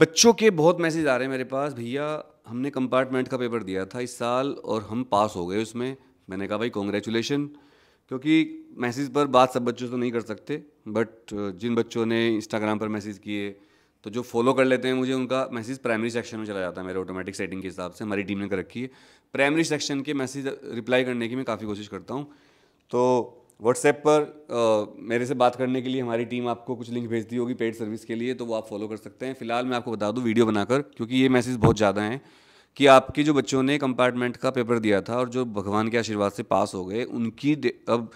बच्चों के बहुत मैसेज आ रहे हैं मेरे पास भैया हमने कंपार्टमेंट का पेपर दिया था इस साल और हम पास हो गए उसमें मैंने कहा भाई कॉन्ग्रेचुलेशन क्योंकि मैसेज पर बात सब बच्चों से तो नहीं कर सकते बट जिन बच्चों ने इंस्टाग्राम पर मैसेज किए तो जो फॉलो कर लेते हैं मुझे उनका मैसेज प्राइमरी सेक्शन में चला जाता है मेरे ऑटोमेटिक सेटिंग के हिसाब से हमारी टीम ने कर रखी है प्राइमरी सेक्शन के मैसेज रिप्लाई करने की मैं काफ़ी कोशिश करता हूँ तो व्हाट्सएप पर आ, मेरे से बात करने के लिए हमारी टीम आपको कुछ लिंक भेजती होगी पेड सर्विस के लिए तो वो आप फॉलो कर सकते हैं फिलहाल मैं आपको बता दूँ वीडियो बनाकर क्योंकि ये मैसेज बहुत ज़्यादा हैं कि आपके जो बच्चों ने कंपार्टमेंट का पेपर दिया था और जो भगवान के आशीर्वाद से पास हो गए उनकी अब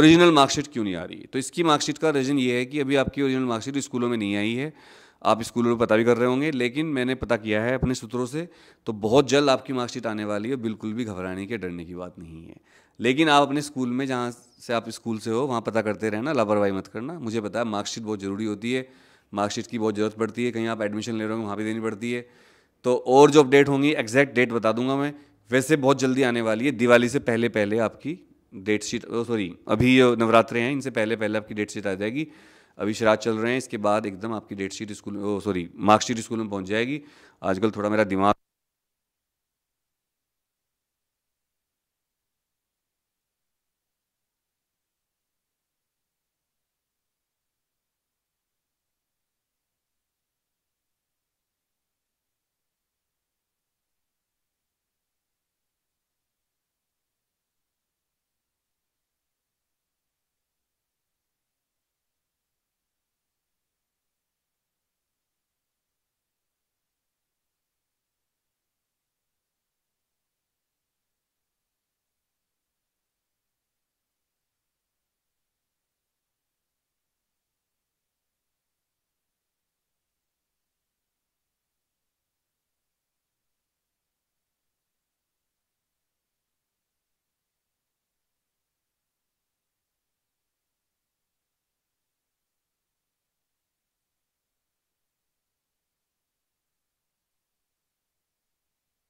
ओरिजिनल मार्कशीट क्यों नहीं आ रही तो इसकी मार्कशीट का रीज़न ये है कि अभी आपकी ओरिजिनल मार्कशीट स्कूलों में नहीं आई है आप स्कूलों में पता भी कर रहे होंगे लेकिन मैंने पता किया है अपने सूत्रों से तो बहुत जल्द आपकी मार्कशीट आने वाली है बिल्कुल भी घबराने की डरने की बात नहीं है लेकिन आप अपने स्कूल में जहाँ से आप स्कूल से हो वहाँ पता करते रहना लापरवाही मत करना मुझे पता है मार्कशीट बहुत ज़रूरी होती है मार्कशीट की बहुत ज़रूरत पड़ती है कहीं आप एडमिशन ले रहे होंगे वहाँ भी देनी पड़ती है तो और जो अपडेट होंगी एग्जैक्ट डेट बता दूंगा मैं वैसे बहुत जल्दी आने वाली है दिवाली से पहले पहले आपकी डेट शीट सॉरी अभी नवरात्रे हैं इनसे पहले पहले आपकी डेट शीट आ जाएगी अभी शराब चल रहे हैं इसके बाद एकदम आपकी date sheet school sorry marksheet school में पहुंच जाएगी आजकल थोड़ा मेरा दिमाग